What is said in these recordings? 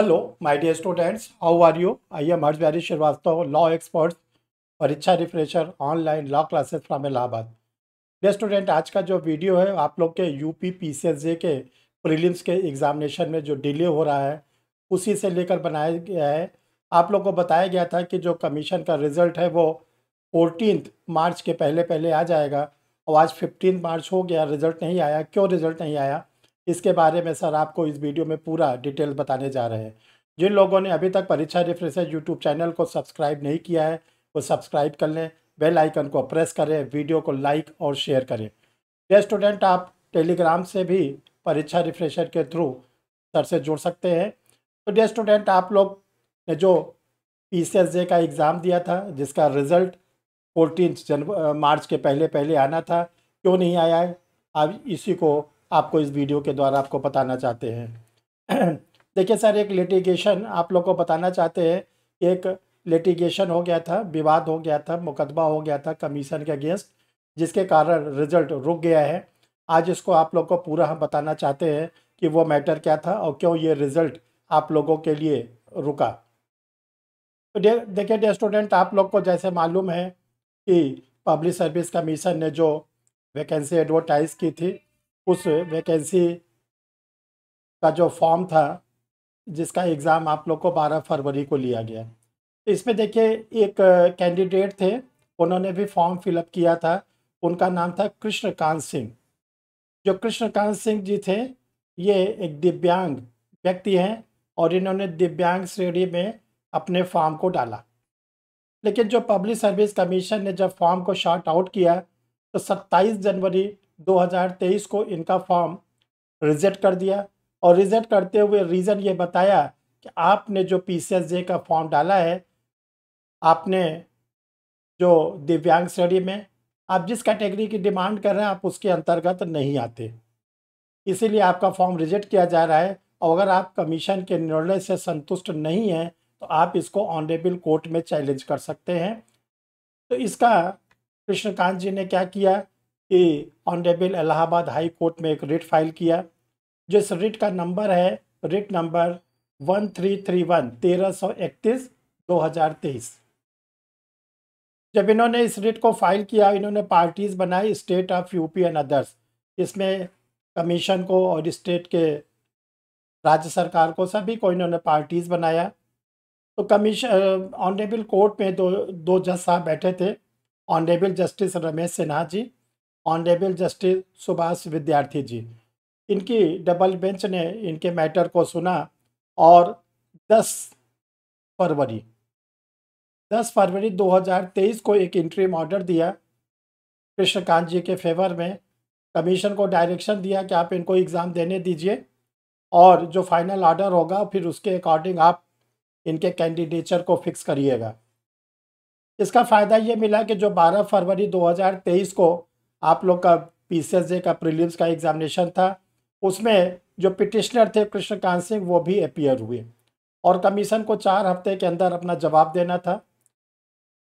hello my dear students how are you I am am Bari Srivastava law experts Pariksha refresher online law classes from Allahabad dear student आज का जो video है आप लोग के यूपी पीसीएसजे के प्रीलिम्स के एग्जामिनेशन में जो डिले हो रहा है उसी से लेकर बनाया गया है आप लोग को बताया गया था कि जो कमीशन का रिजल्ट है वो फोर्टीन मार्च के पहले पहले आ जाएगा और आज फिफ्टीन मार्च हो गया रिजल्ट नहीं आया क्यों रिजल्ट नहीं आया इसके बारे में सर आपको इस वीडियो में पूरा डिटेल बताने जा रहे हैं जिन लोगों ने अभी तक परीक्षा रिफ्रेशर यूट्यूब चैनल को सब्सक्राइब नहीं किया है वो सब्सक्राइब कर लें बेल आइकन को प्रेस करें वीडियो को लाइक और शेयर करें ये स्टूडेंट आप टेलीग्राम से भी परीक्षा रिफ्रेशर के थ्रू सर से जुड़ सकते हैं तो डे स्टूडेंट आप लोग ने जो पी e का एग्ज़ाम दिया था जिसका रिज़ल्ट फोर्टीन जनवरी मार्च के पहले पहले आना था क्यों नहीं आया है अब इसी को आपको इस वीडियो के द्वारा आपको बताना चाहते हैं देखिए सर एक लिटिगेशन आप लोग को बताना चाहते हैं एक लिटिगेशन हो गया था विवाद हो गया था मुकदमा हो गया था कमीशन के अगेंस्ट जिसके कारण रिजल्ट रुक गया है आज इसको आप लोग को पूरा हम बताना चाहते हैं कि वो मैटर क्या था और क्यों ये रिजल्ट आप लोगों के लिए रुका तो दे, देखिए डे स्टूडेंट आप लोग को जैसे मालूम है कि पब्लिक सर्विस कमीशन ने जो वैकेंसी एडवर्टाइज की थी उस वैकेंसी का जो फॉर्म था जिसका एग्ज़ाम आप लोग को 12 फरवरी को लिया गया इसमें देखिए एक कैंडिडेट थे उन्होंने भी फॉर्म फिलअप किया था उनका नाम था कृष्णकांत सिंह जो कृष्णकांत सिंह जी थे ये एक दिव्यांग व्यक्ति हैं और इन्होंने दिव्यांग श्रेणी में अपने फॉर्म को डाला लेकिन जो पब्लिक सर्विस कमीशन ने जब फॉर्म को शॉर्ट आउट किया तो 27 जनवरी 2023 को इनका फॉर्म रिजेक्ट कर दिया और रिजेक्ट करते हुए रीज़न ये बताया कि आपने जो पी का फॉर्म डाला है आपने जो दिव्यांग श्रेणी में आप जिस कैटेगरी की डिमांड कर रहे हैं आप उसके अंतर्गत नहीं आते इसीलिए आपका फॉर्म रिजेक्ट किया जा रहा है और अगर आप कमीशन के निर्णय से संतुष्ट नहीं हैं तो आप इसको ऑनरेबल कोर्ट में चैलेंज कर सकते हैं तो इसका कृष्णकांत जी ने क्या किया कि ऑनरेबल इलाहाबाद हाई कोर्ट में एक रिट फाइल किया जिस रिट का नंबर है writ number one three three one तेरह सौ इकतीस दो हज़ार तेईस जब इन्होंने इस रिट को फाइल किया इन्होंने पार्टीज़ बनाई state of UP and others इसमें कमीशन को और स्टेट के राज्य सरकार को सभी को इन्होंने पार्टीज़ बनाया तो कमीशन ऑनरेबल कोर्ट में दो दो जज साहब बैठे थे honourable justice Ramesh Sinha ji honourable justice Subhash Vidyarthi ji इनकी डबल बेंच ने इनके मैटर को सुना और 10 फरवरी 10 फरवरी 2023 को एक इंट्रीम ऑर्डर दिया कृष्णकांत जी के फेवर में कमीशन को डायरेक्शन दिया कि आप इनको एग्ज़ाम देने दीजिए और जो फाइनल ऑर्डर होगा फिर उसके अकॉर्डिंग आप इनके कैंडिडेचर को फिक्स करिएगा इसका फ़ायदा ये मिला कि जो 12 फरवरी 2023 को आप लोग का पी सी का प्रीलिम्स का एग्जामिनेशन था उसमें जो पिटिशनर थे कृष्णकांत सिंह वो भी अपियर हुए और कमीशन को चार हफ्ते के अंदर अपना जवाब देना था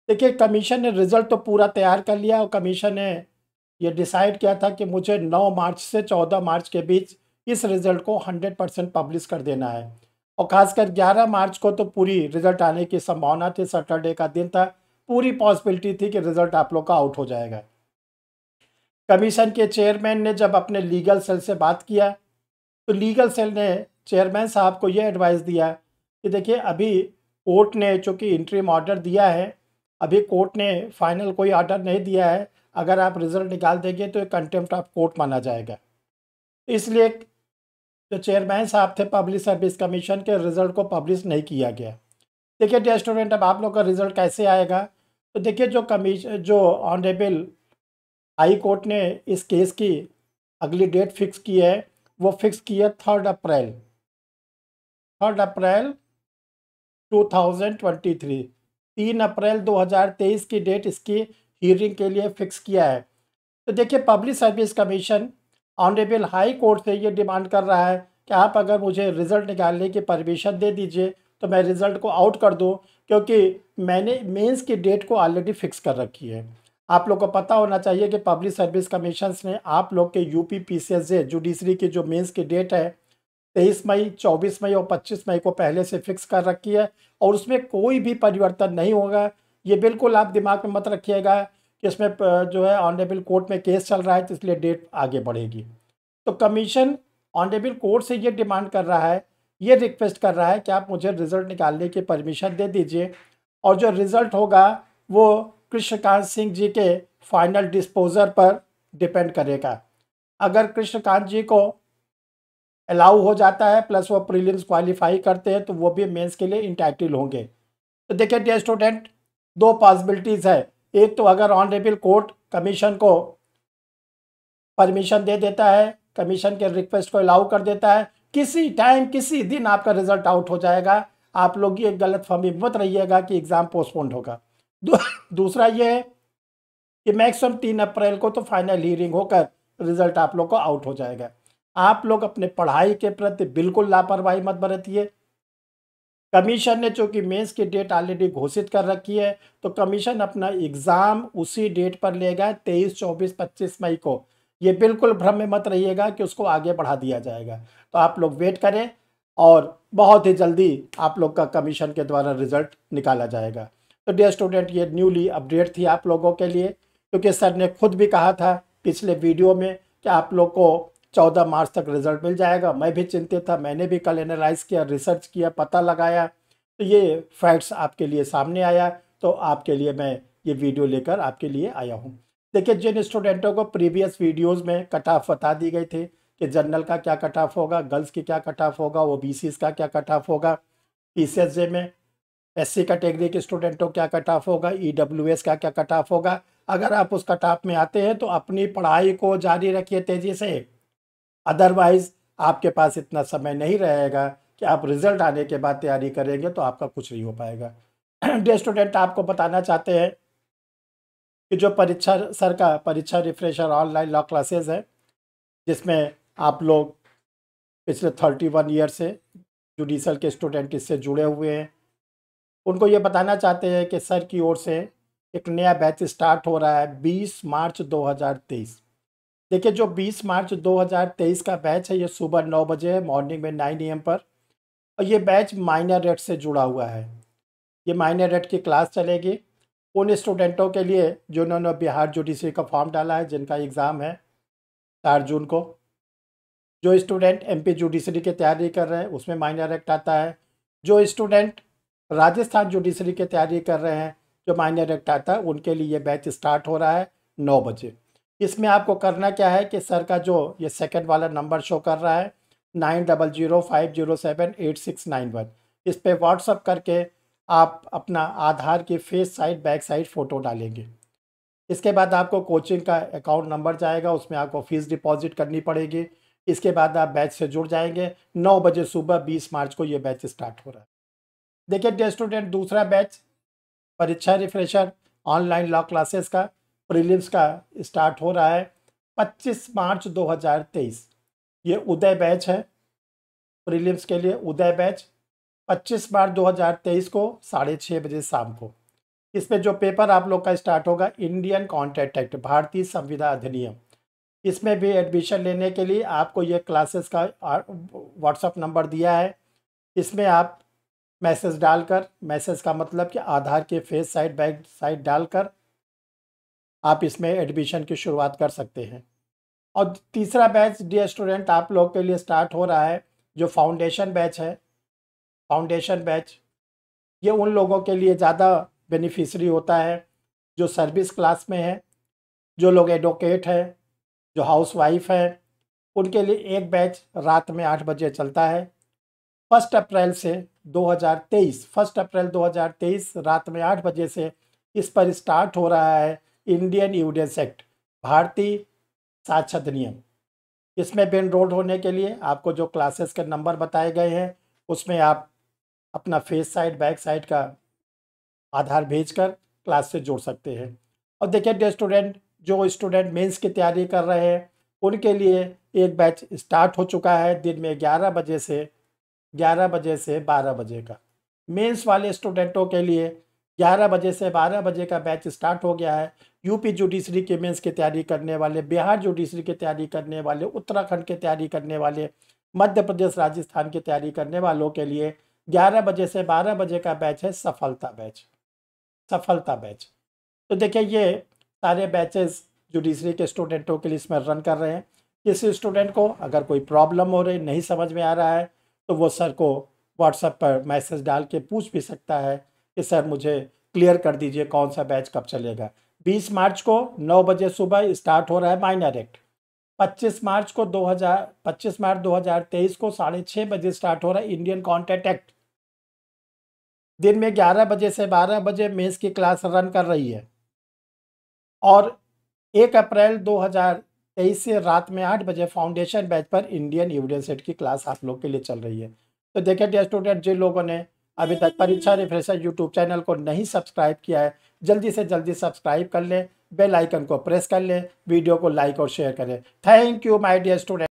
देखिए कमीशन ने रिजल्ट तो पूरा तैयार कर लिया और कमीशन ने ये डिसाइड किया था कि मुझे 9 मार्च से 14 मार्च के बीच इस रिज़ल्ट को 100 परसेंट पब्लिश कर देना है और खासकर 11 मार्च को तो पूरी रिज़ल्ट आने की संभावना थी सैटरडे का दिन था पूरी पॉसिबिलिटी थी कि रिज़ल्ट आप लोग का आउट हो जाएगा कमीशन के चेयरमैन ने जब अपने लीगल सेल से बात किया तो लीगल सेल ने चेयरमैन साहब को ये एडवाइस दिया कि देखिए अभी कोर्ट ने चूँकि इंट्रीम ऑर्डर दिया है अभी कोर्ट ने फाइनल कोई ऑर्डर नहीं दिया है अगर आप रिजल्ट निकाल देंगे तो कंटेम्प्ट ऑफ कोर्ट माना जाएगा इसलिए जो चेयरमैन साहब थे पब्लिक सर्विस कमीशन के रिज़ल्ट को पब्लिश नहीं किया गया देखिए डेस्टोरेंट अब आप लोग का रिज़ल्ट कैसे आएगा तो देखिए जो कमीशन जो ऑनरेबल हाई कोर्ट ने इस केस की अगली डेट फिक्स की है वो फिक्स की है थर्ड अप्रैल थर्ड अप्रैल 2023 तीन अप्रैल 2023 की डेट इसकी हियरिंग के लिए फिक्स किया है तो देखिए public service commission honourable high court से ये डिमांड कर रहा है कि आप अगर मुझे रिज़ल्ट निकालने की परमिशन दे दीजिए तो मैं रिज़ल्ट को आउट कर दूँ क्योंकि मैंने मेंस की डेट को ऑलरेडी फिक्स कर रखी है आप लोग को पता होना चाहिए कि पब्लिक सर्विस कमीशन ने आप लोग के यूपी पी से जुडिशरी की जो मेन्स की डेट है तेईस मई चौबीस मई और पच्चीस मई को पहले से फिक्स कर रखी है और उसमें कोई भी परिवर्तन नहीं होगा ये बिल्कुल आप दिमाग में मत रखिएगा कि इसमें जो है ऑनरेबल कोर्ट में केस चल रहा है तो इसलिए डेट आगे बढ़ेगी तो कमीशन ऑनरेबल कोर्ट से ये डिमांड कर रहा है ये रिक्वेस्ट कर रहा है कि आप मुझे रिज़ल्ट निकालने की परमिशन दे दीजिए और जो रिज़ल्ट होगा वो कृष्णकांत सिंह जी के फाइनल डिस्पोजर पर डिपेंड करेगा अगर कृष्णकांत जी को अलाउ हो जाता है प्लस वो प्रीलिम्स क्वालिफाई करते हैं तो वो भी मेंस के लिए इंटाइटल होंगे तो देखिए डे स्टूडेंट दो पॉसिबिलिटीज़ है एक तो अगर ऑनरेबल कोर्ट कमीशन को परमिशन दे देता है कमीशन के रिक्वेस्ट को अलाउ कर देता है किसी टाइम किसी दिन आपका रिजल्ट आउट हो जाएगा आप लोग ये गलत फहमी मत रहिएगा कि एग्ज़ाम पोस्टपोन्ड होगा दू, दूसरा ये है कि मैक्सिमम तीन अप्रैल को तो फाइनल हियरिंग होकर रिजल्ट आप लोग को आउट हो जाएगा आप लोग अपने पढ़ाई के प्रति बिल्कुल लापरवाही मत बरतिए कमीशन ने चूंकि मेंस की डेट ऑलरेडी घोषित कर रखी है तो कमीशन अपना एग्ज़ाम उसी डेट पर लेगा तेईस चौबीस पच्चीस मई को ये बिल्कुल भ्रम में मत रहिएगा कि उसको आगे बढ़ा दिया जाएगा तो आप लोग वेट करें और बहुत ही जल्दी आप लोग का कमीशन के द्वारा रिजल्ट निकाला जाएगा तो डियर स्टूडेंट ये न्यूली अपडेट थी आप लोगों के लिए क्योंकि सर ने खुद भी कहा था पिछले वीडियो में कि आप लोग को चौदह मार्च तक रिजल्ट मिल जाएगा मैं भी चिंतित था मैंने भी कल एनालाइज किया रिसर्च किया पता लगाया तो ये फैक्ट्स आपके लिए सामने आया तो आपके लिए मैं ये वीडियो लेकर आपके लिए आया हूँ देखिए जिन स्टूडेंटों को प्रीवियस वीडियोस में कट ऑफ बता दी गई थी कि जनरल का क्या कट ऑफ होगा गर्ल्स की क्या कट ऑफ होगा ओ बी का क्या कट ऑफ होगा पी में एससी कैटेगरी के स्टूडेंटों क्या कट ऑफ होगा ईडब्ल्यूएस e का क्या कट ऑफ होगा अगर आप उस कट ऑफ में आते हैं तो अपनी पढ़ाई को जारी रखिए तेज़ी से अदरवाइज आपके पास इतना समय नहीं रहेगा कि आप रिजल्ट आने के बाद तैयारी करेंगे तो आपका कुछ नहीं हो पाएगा डे स्टूडेंट आपको बताना चाहते हैं कि जो परीक्षा सर का परीक्षा रिफ्रेशर ऑनलाइन लॉ क्लासेज है जिसमें आप लोग पिछले थर्टी वन ईयर से जुडिशल के स्टूडेंट इससे जुड़े हुए हैं उनको ये बताना चाहते हैं कि सर की ओर से एक नया बैच स्टार्ट हो रहा है 20 मार्च 2023 देखिए जो 20 मार्च 2023 का बैच है ये सुबह नौ बजे मॉर्निंग में नाइन ए पर और ये बैच माइनर रेट से जुड़ा हुआ है ये माइनर रेट की क्लास चलेगी उन स्टूडेंटों के लिए जिन्होंने बिहार जुडिशरी का फॉर्म डाला है जिनका एग्ज़ाम है चार जून को जो स्टूडेंट एमपी जुडिशरी की तैयारी कर रहे हैं उसमें माइनर एक्ट आता है जो स्टूडेंट राजस्थान जुडिशरी की तैयारी कर रहे हैं जो माइनर एक्ट आता है उनके लिए ये बैच स्टार्ट हो रहा है नौ बजे इसमें आपको करना क्या है कि सर का जो ये सेकंड वाला नंबर शो कर रहा है nine double zero five zero seven eight six nine one इस पर व्हाट्सअप करके आप अपना आधार की face side back side photo डालेंगे इसके बाद आपको कोचिंग का अकाउंट नंबर जाएगा उसमें आपको फ़ीस डिपॉजिट करनी पड़ेगी इसके बाद आप बैच से जुड़ जाएंगे नौ बजे सुबह बीस मार्च को ये बैच स्टार्ट हो रहा है देखिए डे स्टूडेंट दूसरा batch Pariksha refresher online law classes का प्रीलिम्स का स्टार्ट हो रहा है 25 मार्च 2023 ये उदय बैच है प्रीलिम्स के लिए उदय बैच 25 मार्च 2023 को साढ़े छः बजे शाम को इस पे जो पेपर आप लोग का स्टार्ट होगा इंडियन कॉन्ट्रैक्ट एक्ट भारतीय संविदा अधिनियम इसमें भी एडमिशन लेने के लिए आपको ये क्लासेस का व्हाट्सअप नंबर दिया है इसमें आप मैसेज डालकर मैसेज का मतलब कि आधार के फेस साइड बैक साइड डालकर आप इसमें एडमिशन की शुरुआत कर सकते हैं और तीसरा बैच डी स्टूडेंट आप लोग के लिए स्टार्ट हो रहा है जो फाउंडेशन बैच है फाउंडेशन बैच ये उन लोगों के लिए ज़्यादा बेनिफिशरी होता है जो सर्विस क्लास में है जो लोग एडवोकेट हैं जो हाउस वाइफ हैं उनके लिए एक बैच रात में आठ बजे चलता है फर्स्ट अप्रैल से 2023 फर्स्ट अप्रैल 2023 रात में आठ बजे से इस पर स्टार्ट हो रहा है इंडियन यूडेंस एक्ट भारतीय साक्षत नियम इसमें बेन रोल्ड होने के लिए आपको जो क्लासेस के नंबर बताए गए हैं उसमें आप अपना फेस साइड बैक साइड का आधार भेजकर क्लास से जोड़ सकते हैं और देखिए स्टूडेंट जो स्टूडेंट मेंस की तैयारी कर रहे हैं उनके लिए एक बैच स्टार्ट हो चुका है दिन में ग्यारह बजे से 11 बजे से 12 बजे का मेंस वाले स्टूडेंटों के लिए 11 बजे से 12 बजे का बैच स्टार्ट हो गया है यूपी जुडिशरी के मेंस की तैयारी करने वाले बिहार जुडिशरी की तैयारी करने वाले उत्तराखंड की तैयारी करने वाले मध्य प्रदेश राजस्थान की तैयारी करने वालों के लिए 11 बजे से 12 बजे का बैच है सफलता बैच सफलता बैच तो देखिए ये सारे बैचेस जुडिशरी के स्टूडेंटों के लिए इसमें रन कर रहे हैं किसी स्टूडेंट को अगर कोई प्रॉब्लम हो रही नहीं समझ में आ रहा है तो वो सर को व्हाट्सएप पर मैसेज डाल के पूछ भी सकता है कि सर मुझे क्लियर कर दीजिए कौन सा बैच कब चलेगा 20 मार्च को 9 बजे सुबह स्टार्ट हो रहा है माइनर एक्ट 25 मार्च को 2000 25 मार्च 2023 को साढ़े छः बजे स्टार्ट हो रहा है इंडियन कॉन्टेक्ट एक्ट दिन में 11 बजे से 12 बजे मेस की क्लास रन कर रही है और एक अप्रैल तेईस से रात में आठ बजे फाउंडेशन बैच पर इंडियन एविडेंस सेट की क्लास आप लोग के लिए चल रही है तो देखिए डियर स्टूडेंट जिन लोगों ने अभी तक परीक्षा रिफ्रेशर यूट्यूब चैनल को नहीं सब्सक्राइब किया है जल्दी से जल्दी सब्सक्राइब कर लें बेल आइकन को प्रेस कर लें वीडियो को लाइक और शेयर करें thank you my dear student